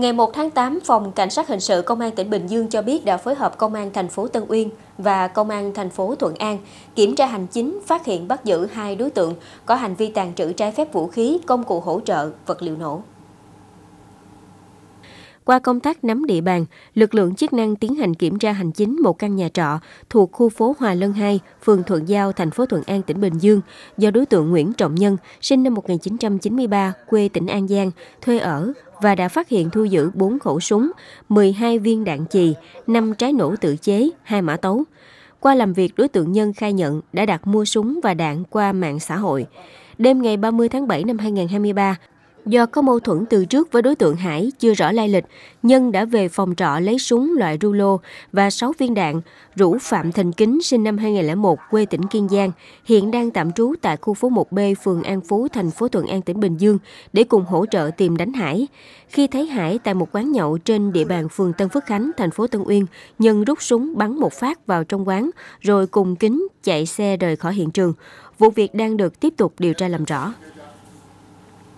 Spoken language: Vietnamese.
Ngày 1 tháng 8, Phòng Cảnh sát Hình sự Công an tỉnh Bình Dương cho biết đã phối hợp Công an thành phố Tân Uyên và Công an thành phố Thuận An kiểm tra hành chính, phát hiện bắt giữ hai đối tượng có hành vi tàn trữ trái phép vũ khí, công cụ hỗ trợ, vật liệu nổ. Qua công tác nắm địa bàn, lực lượng chức năng tiến hành kiểm tra hành chính một căn nhà trọ thuộc khu phố Hòa Lân 2, phường Thuận Giao, thành phố Thuận An, tỉnh Bình Dương, do đối tượng Nguyễn Trọng Nhân, sinh năm 1993, quê tỉnh An Giang, thuê ở và đã phát hiện thu giữ 4 khẩu súng, 12 viên đạn chì, 5 trái nổ tự chế, 2 mã tấu. Qua làm việc, đối tượng Nhân khai nhận đã đặt mua súng và đạn qua mạng xã hội. Đêm ngày 30 tháng 7 năm 2023, Do có mâu thuẫn từ trước với đối tượng Hải chưa rõ lai lịch, Nhân đã về phòng trọ lấy súng loại rulo và 6 viên đạn, rủ Phạm Thành Kính sinh năm 2001 quê tỉnh Kiên Giang, hiện đang tạm trú tại khu phố 1B phường An Phú, thành phố Thuận An, tỉnh Bình Dương để cùng hỗ trợ tìm đánh Hải. Khi thấy Hải tại một quán nhậu trên địa bàn phường Tân Phước Khánh, thành phố Tân Uyên, Nhân rút súng bắn một phát vào trong quán rồi cùng Kính chạy xe rời khỏi hiện trường. Vụ việc đang được tiếp tục điều tra làm rõ.